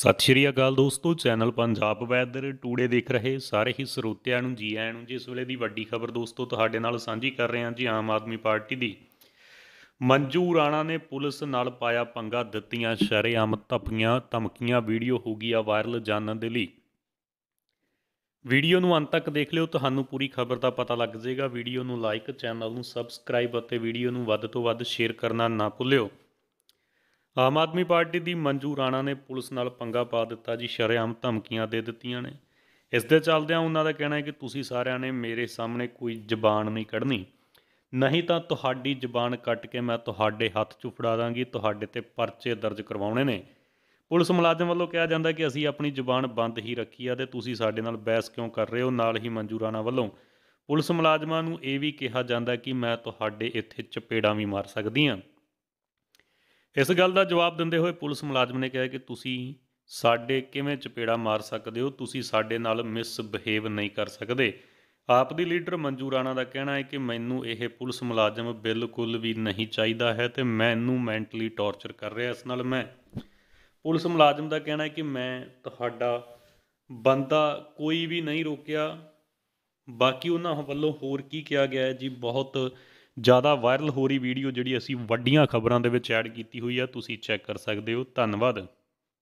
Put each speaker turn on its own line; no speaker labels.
ਸਤਿ ਸ਼੍ਰੀ ਅਕਾਲ ਦੋਸਤੋ channel Punjab weather today ਦੇਖ ਰਹੇ ਸਾਰੇ ਹੀ ਸਰੋਤਿਆਂ ਨੂੰ ਜੀ ਆਇਆਂ ਨੂੰ ਜਿਸ ਵੇਲੇ ਦੀ ਵੱਡੀ ਖਬਰ ਦੋਸਤੋ ਤੁਹਾਡੇ ਨਾਲ ਸਾਂਝੀ ਕਰ ਰਹੇ ਹਾਂ ਜੀ ਆਮ ਆਦਮੀ ਪਾਰਟੀ ਦੀ ਮੰਜੂ ਰਾਣਾ ਨੇ ਪੁਲਿਸ ਨਾਲ ਪਾਇਆ ਪੰਗਾ ਦਿੱਤੀਆਂ ਸ਼ਰੇਆਮ ਧਪਕੀਆਂ ਧਮਕੀਆਂ ਵੀਡੀਓ ਹੋ ਗਈ ਆ ਵਾਇਰਲ ਜਾਣਨ ਦੇ ਲਈ ਵੀਡੀਓ ਨੂੰ ਅੰਤ ਤੱਕ ਦੇਖ ਲਿਓ ਤੁਹਾਨੂੰ ਪੂਰੀ ਖਬਰ ਦਾ ਪਤਾ ਲੱਗ ਜਾਏਗਾ ਵੀਡੀਓ ਨੂੰ ਲਾਈਕ ਚੈਨਲ ਨੂੰ ਸਬਸਕ੍ਰਾਈਬ ਅਤੇ ਵੀਡੀਓ ਨੂੰ ਵੱਧ ਤੋਂ ਵੱਧ ਸ਼ੇਅਰ ਕਰਨਾ ਨਾ ਭੁੱਲਿਓ ਆਮ ਆਦਮੀ ਪਾਰਟੀ ਦੀ ਮੰਜੂ ਰਾਣਾ ਨੇ ਪੁਲਿਸ ਨਾਲ ਪੰਗਾ ਪਾ ਦਿੱਤਾ ਜੀ ਸ਼ਰਿਆਮ ਧਮਕੀਆਂ ਦੇ ਦਿੱਤੀਆਂ ਨੇ ਇਸ ਦੇ ਚੱਲਦਿਆਂ ਉਹਨਾਂ ਦਾ ਕਹਿਣਾ ਹੈ ਕਿ ਤੁਸੀਂ ਸਾਰਿਆਂ ਨੇ ਮੇਰੇ ਸਾਹਮਣੇ ਕੋਈ ਜ਼ਬਾਨ ਨਹੀਂ ਕੱਢਣੀ ਨਹੀਂ ਤਾਂ ਤੁਹਾਡੀ ਜ਼ਬਾਨ ਕੱਟ ਕੇ ਮੈਂ ਤੁਹਾਡੇ ਹੱਥ 'ਚ ਫੜਾ ਦਾਂਗੀ ਤੁਹਾਡੇ ਤੇ ਪਰਚੇ ਦਰਜ ਕਰਵਾਉਣੇ ਨੇ ਪੁਲਿਸ ਮੁਲਾਜ਼ਮ ਵੱਲੋਂ ਕਿਹਾ ਜਾਂਦਾ ਕਿ ਅਸੀਂ ਆਪਣੀ ਜ਼ਬਾਨ ਬੰਦ ਹੀ ਰੱਖੀ ਆ ਤੇ ਤੁਸੀਂ ਸਾਡੇ ਨਾਲ ਬਹਿਸ ਕਿਉਂ ਕਰ ਰਹੇ ਹੋ ਨਾਲ ਹੀ ਮੰਜੂ ਰਾਣਾ ਵੱਲੋਂ ਪੁਲਿਸ ਮੁਲਾਜ਼ਮਾਂ ਨੂੰ ਇਹ ਵੀ ਕਿਹਾ ਜਾਂਦਾ ਕਿ ਮੈਂ ਤੁਹਾਡੇ ਇੱਥੇ ਚਪੇੜਾਂ ਵੀ ਮਾਰ ਸਕਦੀ ਹਾਂ ਇਸ ਗੱਲ ਦਾ ਜਵਾਬ ਦਿੰਦੇ ਹੋਏ ਪੁਲਿਸ ਮੁਲਾਜ਼ਮ ਨੇ ਕਿਹਾ ਕਿ ਤੁਸੀਂ ਸਾਡੇ ਕਿਵੇਂ ਚਪੇੜਾ ਮਾਰ ਸਕਦੇ ਹੋ ਤੁਸੀਂ ਸਾਡੇ ਨਾਲ ਮਿਸ ਬਿਹੇਵ ਨਹੀਂ ਕਰ ਸਕਦੇ ਆਪ ਦੀ ਲੀਡਰ ਮੰਜੂ ਰਾਣਾ ਦਾ ਕਹਿਣਾ ਹੈ ਕਿ ਮੈਨੂੰ ਇਹ ਪੁਲਿਸ ਮੁਲਾਜ਼ਮ ਬਿਲਕੁਲ ਵੀ ਨਹੀਂ ਚਾਹੀਦਾ ਹੈ ਤੇ ਮੈਨੂੰ ਮੈਂਟਲੀ ਟੌਰਚਰ ਕਰ ਰਿਹਾ ਇਸ ਨਾਲ ਮੈਂ ਪੁਲਿਸ ਮੁਲਾਜ਼ਮ ਦਾ ਕਹਿਣਾ ਹੈ ਕਿ ਮੈਂ ਤੁਹਾਡਾ ਬੰਦਾ ਕੋਈ ਵੀ ਨਹੀਂ ਰੋਕਿਆ ਬਾਕੀ ਉਹਨਾਂ ਵੱਲੋਂ ਹੋਰ ਕੀ ਕਿਹਾ ਗਿਆ ਹੈ ਜੀ ਬਹੁਤ ਜ਼ਿਆਦਾ ਵਾਇਰਲ ਹੋ ਰਹੀ ਵੀਡੀਓ ਜਿਹੜੀ ਅਸੀਂ ਵੱਡੀਆਂ ਖਬਰਾਂ ਦੇ ਵਿੱਚ ਐਡ ਕੀਤੀ ਹੋਈ ਆ ਤੁਸੀਂ ਚੈੱਕ ਕਰ ਸਕਦੇ ਹੋ ਧੰਨਵਾਦ